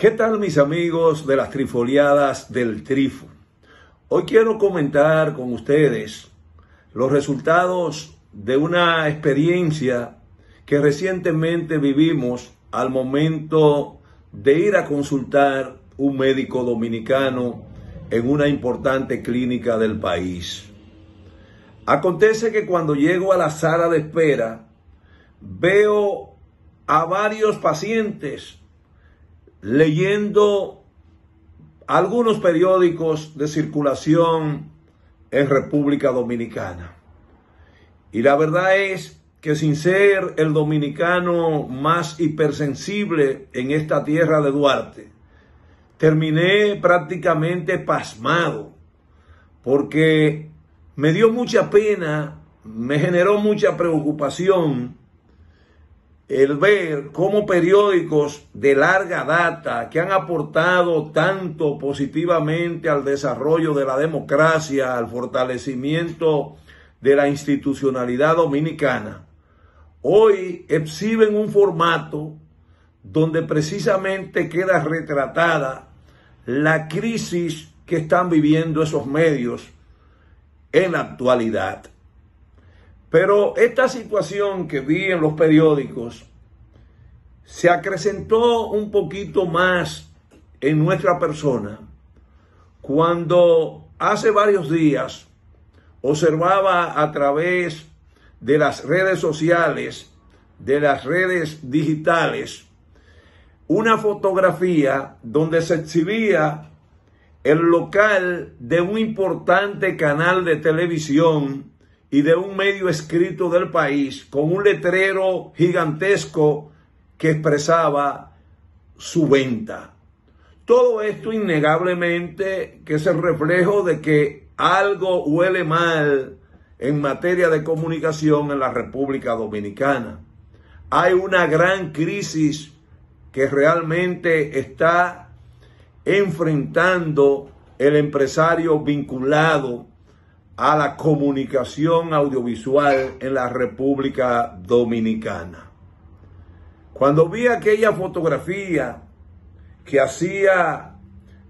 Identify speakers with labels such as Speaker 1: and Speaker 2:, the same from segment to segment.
Speaker 1: ¿Qué tal mis amigos de las trifoliadas del trifo? Hoy quiero comentar con ustedes los resultados de una experiencia que recientemente vivimos al momento de ir a consultar un médico dominicano en una importante clínica del país. Acontece que cuando llego a la sala de espera, veo a varios pacientes leyendo algunos periódicos de circulación en República Dominicana. Y la verdad es que sin ser el dominicano más hipersensible en esta tierra de Duarte, terminé prácticamente pasmado porque me dio mucha pena, me generó mucha preocupación el ver cómo periódicos de larga data que han aportado tanto positivamente al desarrollo de la democracia, al fortalecimiento de la institucionalidad dominicana, hoy exhiben un formato donde precisamente queda retratada la crisis que están viviendo esos medios en la actualidad. Pero esta situación que vi en los periódicos se acrecentó un poquito más en nuestra persona cuando hace varios días observaba a través de las redes sociales, de las redes digitales, una fotografía donde se exhibía el local de un importante canal de televisión y de un medio escrito del país con un letrero gigantesco que expresaba su venta. Todo esto innegablemente que es el reflejo de que algo huele mal en materia de comunicación en la República Dominicana. Hay una gran crisis que realmente está enfrentando el empresario vinculado a la comunicación audiovisual en la República Dominicana. Cuando vi aquella fotografía que hacía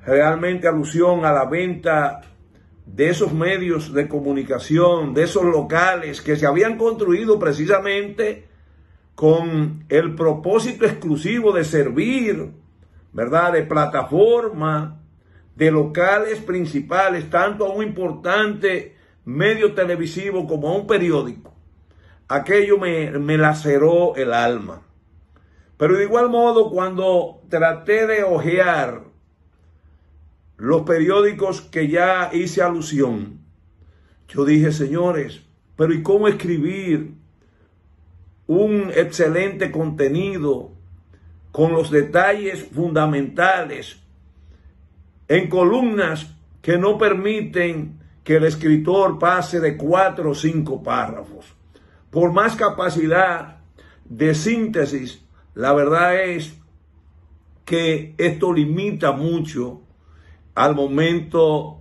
Speaker 1: realmente alusión a la venta de esos medios de comunicación, de esos locales que se habían construido precisamente con el propósito exclusivo de servir, ¿verdad? De plataforma, de locales principales, tanto a un importante medio televisivo como a un periódico, aquello me, laceró el alma. Pero de igual modo, cuando traté de hojear los periódicos que ya hice alusión, yo dije, señores, pero ¿y cómo escribir un excelente contenido con los detalles fundamentales en columnas que no permiten que el escritor pase de cuatro o cinco párrafos. Por más capacidad de síntesis, la verdad es que esto limita mucho al momento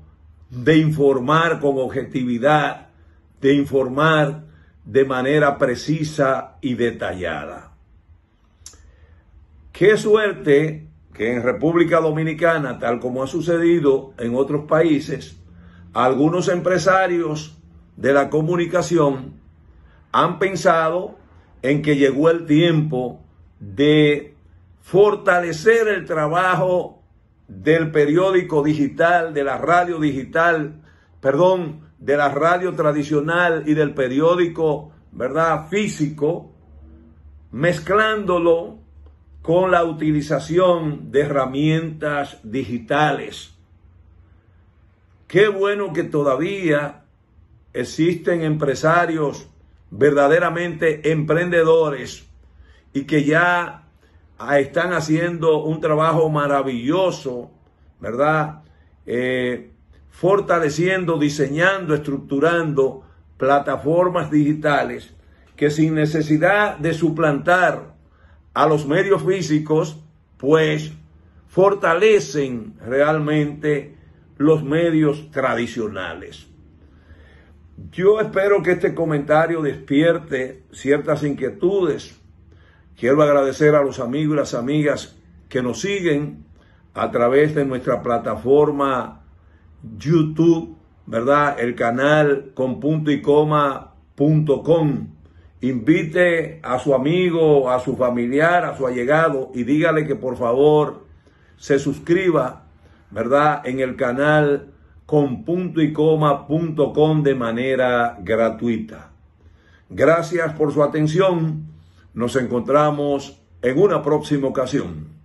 Speaker 1: de informar con objetividad, de informar de manera precisa y detallada. Qué suerte que en República Dominicana, tal como ha sucedido en otros países, algunos empresarios de la comunicación han pensado en que llegó el tiempo de fortalecer el trabajo del periódico digital, de la radio digital, perdón, de la radio tradicional y del periódico, ¿verdad? Físico, mezclándolo con la utilización de herramientas digitales. Qué bueno que todavía existen empresarios verdaderamente emprendedores y que ya ah, están haciendo un trabajo maravilloso, ¿verdad? Eh, fortaleciendo, diseñando, estructurando plataformas digitales que sin necesidad de suplantar a los medios físicos, pues fortalecen realmente los medios tradicionales. Yo espero que este comentario despierte ciertas inquietudes. Quiero agradecer a los amigos y las amigas que nos siguen a través de nuestra plataforma YouTube, ¿verdad? El canal con punto y coma punto com. Invite a su amigo, a su familiar, a su allegado y dígale que por favor se suscriba ¿verdad? En el canal con punto y coma punto com de manera gratuita. Gracias por su atención. Nos encontramos en una próxima ocasión.